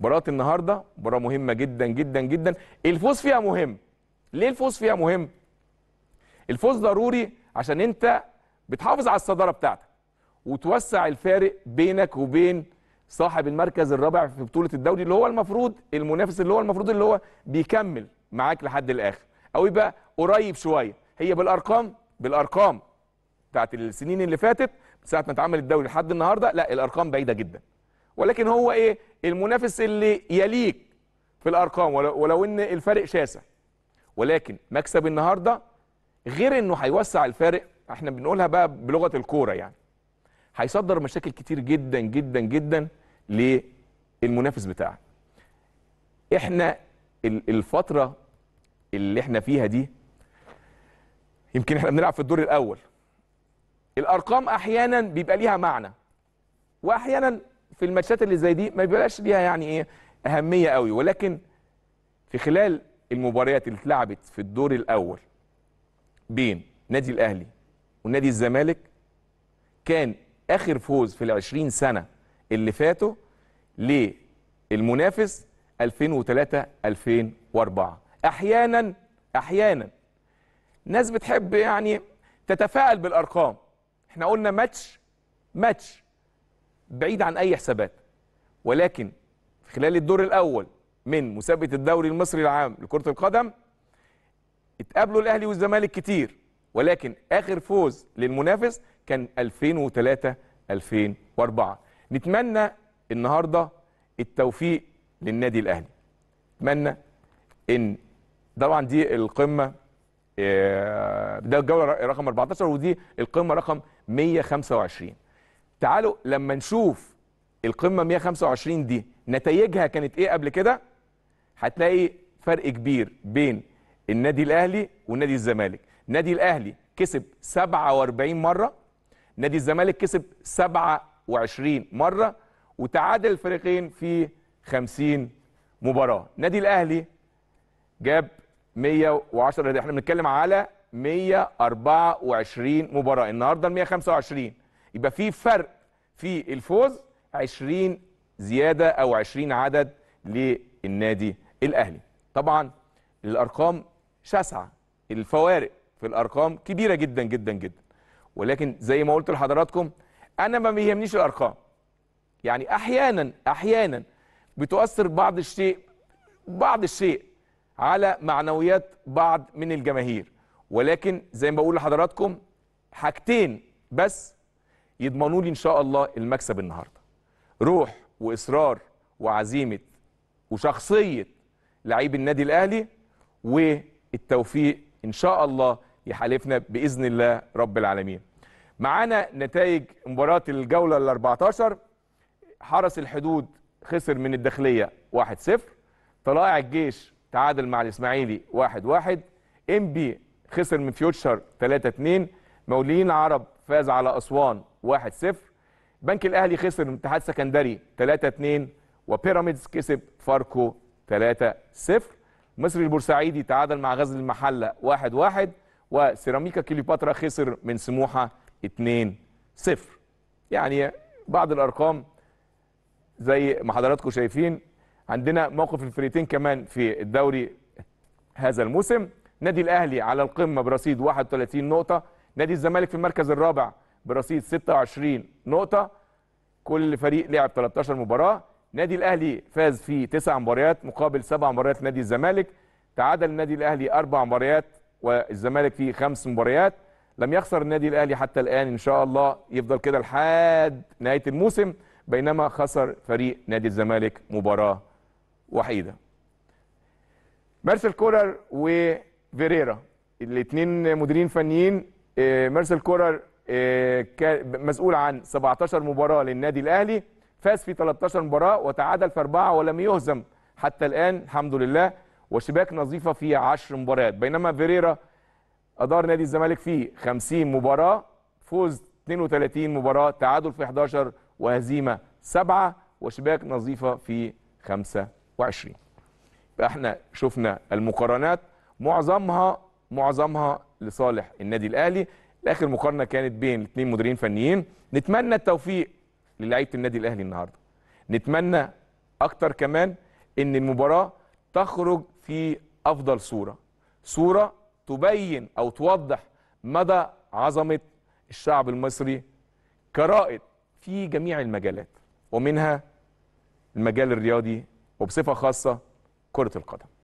مباراه النهارده مباراه مهمه جدا جدا جدا الفوز فيها مهم ليه الفوز فيها مهم الفوز ضروري عشان انت بتحافظ على الصداره بتاعتك وتوسع الفارق بينك وبين صاحب المركز الرابع في بطوله الدوري اللي هو المفروض المنافس اللي هو المفروض اللي هو بيكمل معاك لحد الاخر او يبقى قريب شويه هي بالارقام بالارقام بتاعت السنين اللي فاتت ساعه ما اتعمل الدوري لحد النهارده لا الارقام بعيده جدا ولكن هو ايه المنافس اللي يليك في الارقام ولو, ولو ان الفارق شاسع ولكن مكسب النهارده غير انه هيوسع الفارق احنا بنقولها بقى بلغه الكوره يعني هيصدر مشاكل كتير جدا جدا جدا للمنافس بتاعه احنا الفتره اللي احنا فيها دي يمكن احنا بنلعب في الدور الاول الارقام احيانا بيبقى ليها معنى واحيانا في الماتشات اللي زي دي ما بيبقاش ليها يعني ايه اهميه قوي ولكن في خلال المباريات اللي اتلعبت في الدور الاول بين نادي الاهلي ونادي الزمالك كان اخر فوز في ال 20 سنه اللي فاتوا للمنافس 2003 2004 احيانا احيانا ناس بتحب يعني تتفائل بالارقام احنا قلنا ماتش ماتش بعيد عن اي حسابات ولكن خلال الدور الاول من مسابقه الدوري المصري العام لكره القدم اتقابلوا الاهلي والزمالك كتير ولكن اخر فوز للمنافس كان 2003 2004 نتمنى النهارده التوفيق للنادي الاهلي نتمنى ان طبعا دي القمه آه، ده الجوله رقم 14 ودي القمه رقم 125 تعالوا لما نشوف القمه 125 دي نتائجها كانت ايه قبل كده هتلاقي فرق كبير بين النادي الاهلي ونادي الزمالك نادي الاهلي كسب 47 مره نادي الزمالك كسب 27 مره وتعادل الفريقين في 50 مباراه نادي الاهلي جاب 110 احنا بنتكلم على 124 مباراه النهارده 125 يبقى في فرق في الفوز 20 زيادة أو 20 عدد للنادي الأهلي طبعا الأرقام شاسعة الفوارق في الأرقام كبيرة جدا جدا جدا ولكن زي ما قلت لحضراتكم أنا ما بيهمنيش الأرقام يعني أحيانا أحيانا بتؤثر بعض الشيء بعض الشيء على معنويات بعض من الجماهير ولكن زي ما بقول لحضراتكم حاجتين بس يضمنوا لي ان شاء الله المكسب النهارده روح واصرار وعزيمه وشخصيه لعيب النادي الاهلي والتوفيق ان شاء الله يحالفنا باذن الله رب العالمين معانا نتائج مباراه الجوله ال 14 حرس الحدود خسر من الداخليه 1-0 طلائع الجيش تعادل مع الاسماعيلي 1-1 ام بي خسر من فيوتشر 3-2 مولين عرب فاز على أسوان 1-0 بنك الأهلي خسر من اتحاد سكندري 3-2 وبيراميدز كسب فاركو 3-0 مصري البورسعيدي تعادل مع غزل المحلة 1-1 وسيراميكا كليوباترا خسر من سموحة 2-0 يعني بعض الأرقام زي ما حضراتكم شايفين عندنا موقف الفريتين كمان في الدوري هذا الموسم نادي الأهلي على القمة برصيد 31 نقطة نادي الزمالك في المركز الرابع برصيد 26 نقطه كل فريق لعب 13 مباراه نادي الاهلي فاز في 9 مباريات مقابل 7 مباريات نادي الزمالك تعادل النادي الاهلي 4 مباريات والزمالك في 5 مباريات لم يخسر النادي الاهلي حتى الان ان شاء الله يفضل كده لحد نهايه الموسم بينما خسر فريق نادي الزمالك مباراه وحيده مارسيل كولر وفيريرا الاثنين مديرين فنيين آه، مارسيل كولر آه، مسؤول عن 17 مباراه للنادي الاهلي فاز في 13 مباراه وتعادل في اربعه ولم يهزم حتى الان الحمد لله وشباك نظيفه في 10 مباريات بينما فيريرا ادار نادي الزمالك في 50 مباراه فوز 32 مباراه تعادل في 11 وهزيمه 7 وشباك نظيفه في 25 فاحنا شفنا المقارنات معظمها معظمها لصالح النادي الاهلي اخر مقارنه كانت بين اثنين مديرين فنيين نتمنى التوفيق للعيبه النادي الاهلي النهارده نتمنى اكتر كمان ان المباراه تخرج في افضل صوره صوره تبين او توضح مدى عظمه الشعب المصري كرائد في جميع المجالات ومنها المجال الرياضي وبصفه خاصه كره القدم